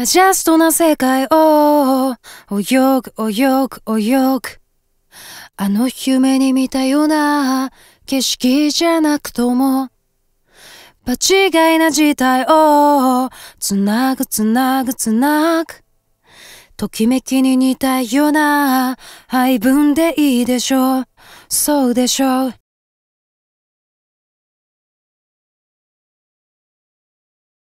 アジャストな世界を泳ぐ泳ぐ泳ぐあの夢に見たような景色じゃなくとも場違いな事態を繋ぐ繋ぐ繋ぐときめきに似たような配分でいいでしょうそうでしょう